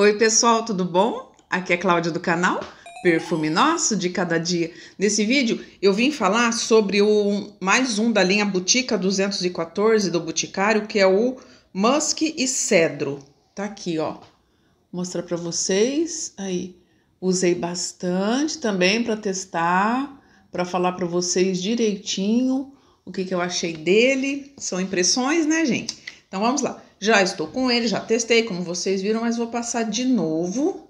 Oi, pessoal, tudo bom? Aqui é Cláudia do canal Perfume Nosso de Cada Dia. Nesse vídeo eu vim falar sobre o mais um da linha Botica 214 do Boticário, que é o Musk e Cedro. Tá aqui, ó. Vou mostrar para vocês. Aí, usei bastante também para testar, para falar para vocês direitinho o que, que eu achei dele. São impressões, né, gente? Então vamos lá. Já estou com ele, já testei, como vocês viram, mas vou passar de novo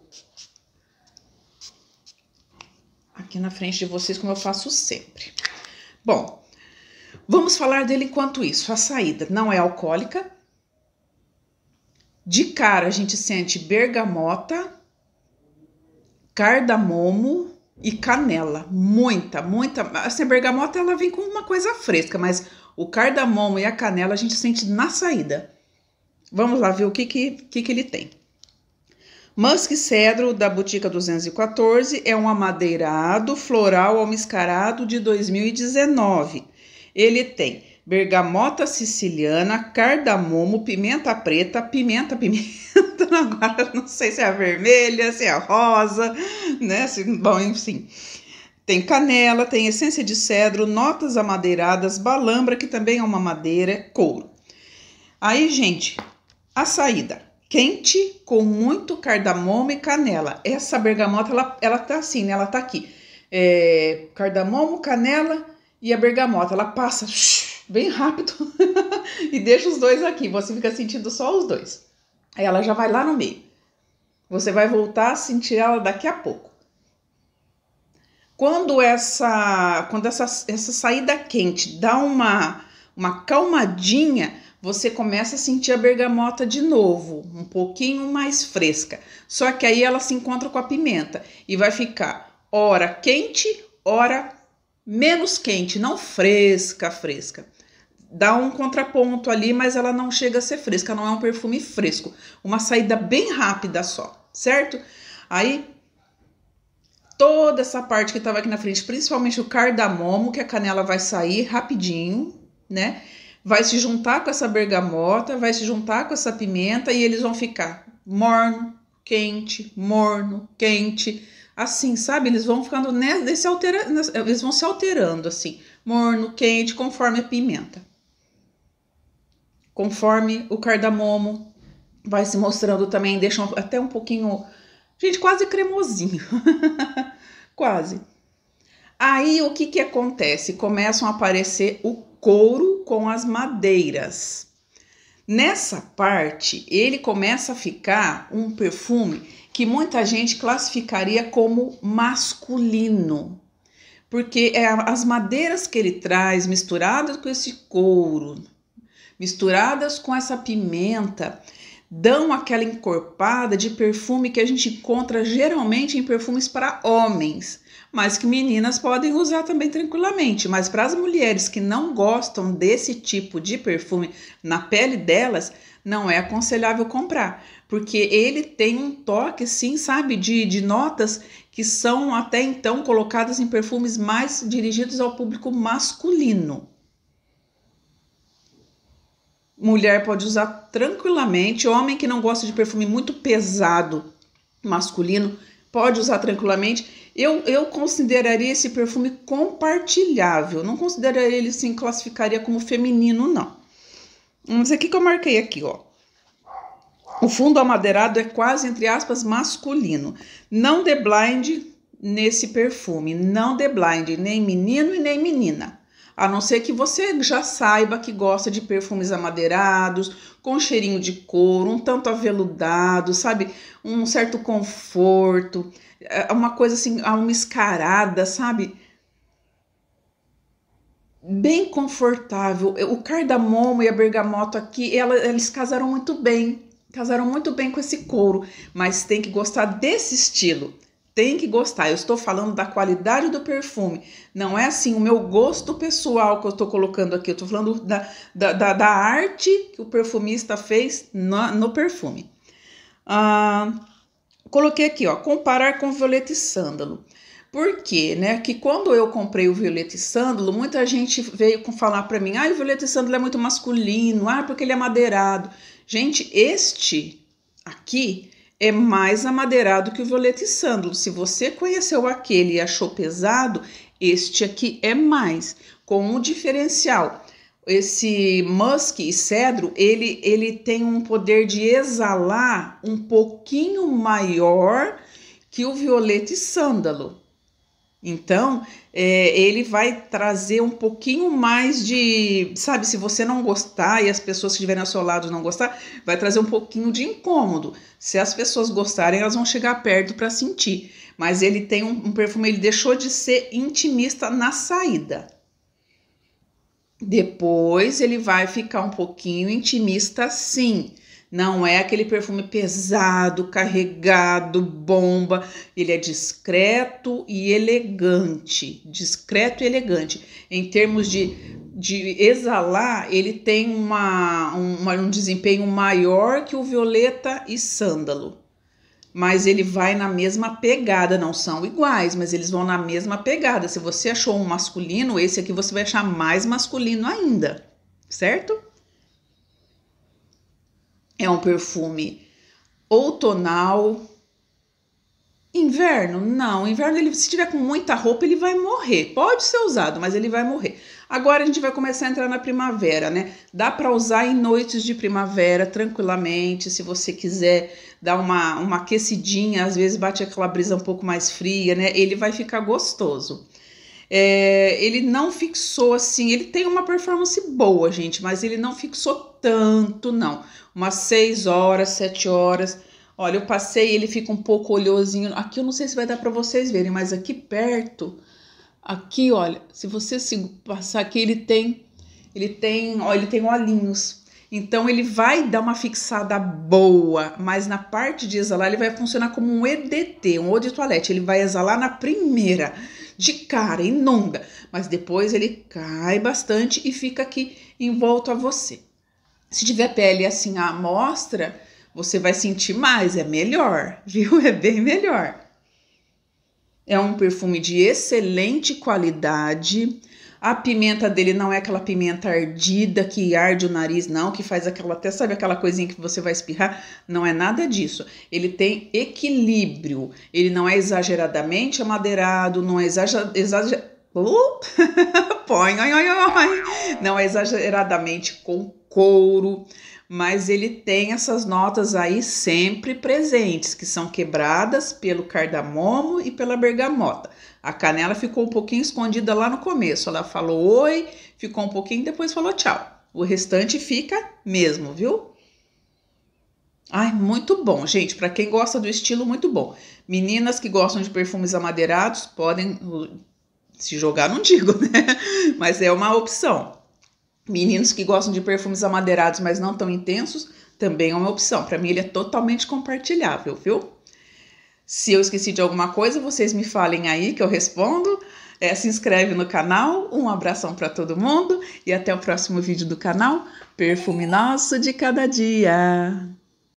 aqui na frente de vocês, como eu faço sempre. Bom, vamos falar dele enquanto isso. A saída não é alcoólica. De cara, a gente sente bergamota, cardamomo e canela. Muita, muita. Assim, a bergamota ela vem com uma coisa fresca, mas o cardamomo e a canela a gente sente na saída. Vamos lá ver o que, que, que, que ele tem. Musk cedro da Botica 214 é um amadeirado floral almiscarado de 2019. Ele tem bergamota siciliana, cardamomo, pimenta preta, pimenta, pimenta, agora não sei se é a vermelha, se é a rosa, né? Se, bom, enfim. Tem canela, tem essência de cedro, notas amadeiradas, balambra, que também é uma madeira, couro. Aí, gente, a saída quente com muito cardamomo e canela. Essa bergamota, ela, ela tá assim, né? Ela tá aqui. É, cardamomo, canela e a bergamota. Ela passa bem rápido e deixa os dois aqui. Você fica sentindo só os dois. Aí ela já vai lá no meio. Você vai voltar a sentir ela daqui a pouco. Quando essa, quando essa, essa saída é quente dá uma, uma calmadinha, você começa a sentir a bergamota de novo, um pouquinho mais fresca. Só que aí ela se encontra com a pimenta e vai ficar hora quente, hora menos quente, não fresca, fresca. Dá um contraponto ali, mas ela não chega a ser fresca, não é um perfume fresco. Uma saída bem rápida só, certo? Aí toda essa parte que estava aqui na frente, principalmente o cardamomo, que a canela vai sair rapidinho, né? vai se juntar com essa bergamota, vai se juntar com essa pimenta e eles vão ficar morno, quente, morno, quente. Assim, sabe? Eles vão ficando nesse altera... eles vão se alterando assim, morno, quente, conforme a pimenta. Conforme o cardamomo vai se mostrando também, deixa até um pouquinho, gente, quase cremosinho. quase. Aí o que que acontece? Começam a aparecer o couro com as madeiras. Nessa parte, ele começa a ficar um perfume que muita gente classificaria como masculino, porque é as madeiras que ele traz misturadas com esse couro, misturadas com essa pimenta, dão aquela encorpada de perfume que a gente encontra geralmente em perfumes para homens, mas que meninas podem usar também tranquilamente. Mas para as mulheres que não gostam desse tipo de perfume na pele delas, não é aconselhável comprar, porque ele tem um toque, sim, sabe, de, de notas que são até então colocadas em perfumes mais dirigidos ao público masculino. Mulher pode usar tranquilamente, homem que não gosta de perfume muito pesado masculino pode usar tranquilamente eu, eu consideraria esse perfume compartilhável, não consideraria ele assim, classificaria como feminino, não. Mas aqui que eu marquei aqui, ó. O fundo amadeirado é quase, entre aspas, masculino. Não de blind nesse perfume, não de blind, nem menino e nem menina. A não ser que você já saiba que gosta de perfumes amadeirados, com cheirinho de couro, um tanto aveludado, sabe? Um certo conforto, é, uma coisa assim, uma escarada, sabe? Bem confortável. O cardamomo e a bergamota aqui, eles casaram muito bem. Casaram muito bem com esse couro, mas tem que gostar desse estilo tem que gostar. Eu estou falando da qualidade do perfume. Não é assim o meu gosto pessoal que eu estou colocando aqui. Eu estou falando da, da, da, da, arte que o perfumista fez no, no perfume. Ah, coloquei aqui, ó, comparar com violeta e sândalo. Por quê? Né? Que quando eu comprei o Violeta e Sândalo, muita gente veio falar para mim: ah, o Violeta e Sândalo é muito masculino, ah, porque ele é madeirado. Gente, este aqui é mais amadeirado que o violeta e sândalo. Se você conheceu aquele e achou pesado, este aqui é mais, com um diferencial. Esse musk e cedro, ele, ele tem um poder de exalar um pouquinho maior que o violeta e sândalo. Então, é, ele vai trazer um pouquinho mais de. Sabe, se você não gostar e as pessoas que estiverem ao seu lado não gostar, vai trazer um pouquinho de incômodo. Se as pessoas gostarem, elas vão chegar perto para sentir. Mas ele tem um, um perfume, ele deixou de ser intimista na saída. Depois ele vai ficar um pouquinho intimista, sim. Não é aquele perfume pesado, carregado, bomba. Ele é discreto e elegante. Discreto e elegante. Em termos de, de exalar, ele tem uma, uma um desempenho maior que o violeta e sândalo. Mas ele vai na mesma pegada, não são iguais, mas eles vão na mesma pegada. Se você achou um masculino, esse aqui você vai achar mais masculino ainda, certo? É um perfume outonal. Inverno? Não, inverno ele se tiver com muita roupa, ele vai morrer. Pode ser usado, mas ele vai morrer. Agora a gente vai começar a entrar na primavera, né? Dá para usar em noites de primavera tranquilamente, se você quiser dar uma uma aquecidinha, às vezes bate aquela brisa um pouco mais fria, né? Ele vai ficar gostoso. É, ele não fixou assim, ele tem uma performance boa, gente, mas ele não fixou tanto, não. Umas 6 horas, 7 horas. Olha, eu passei, ele fica um pouco oleosinho. Aqui eu não sei se vai dar para vocês verem, mas aqui perto, aqui, olha, se você passar aqui, ele tem, ele tem, Olha, ele tem olhinhos. Então ele vai dar uma fixada boa, mas na parte de exalar ele vai funcionar como um EDT, um eau de toilette. Ele vai exalar na primeira de cara, inunda, mas depois ele cai bastante e fica aqui volta a você. Se tiver pele assim à amostra, você vai sentir mais, é melhor, viu? É bem melhor. É um perfume de excelente qualidade, a pimenta dele não é aquela pimenta ardida que arde o nariz, não, que faz aquela, até sabe aquela coisinha que você vai espirrar? Não é nada disso. Ele tem equilíbrio. Ele não é exageradamente amadeirado, não é exager, uh, põe, não é exageradamente com couro mas ele tem essas notas aí sempre presentes, que são quebradas pelo cardamomo e pela bergamota. A canela ficou um pouquinho escondida lá no começo. Ela falou oi, ficou um pouquinho, depois falou tchau. O restante fica mesmo, viu? Ai, muito bom, gente. Para quem gosta do estilo, muito bom. Meninas que gostam de perfumes amadeirados podem uh, se jogar, não digo, né? Mas é uma opção. Meninos que gostam de perfumes amadeirados, mas não tão intensos, também é uma opção. Para mim, ele é totalmente compartilhável, viu? Se eu esqueci de alguma coisa, vocês me falem aí que eu respondo. É, se inscreve no canal, um abração para todo mundo e até o próximo vídeo do canal Perfume Nosso de Cada Dia.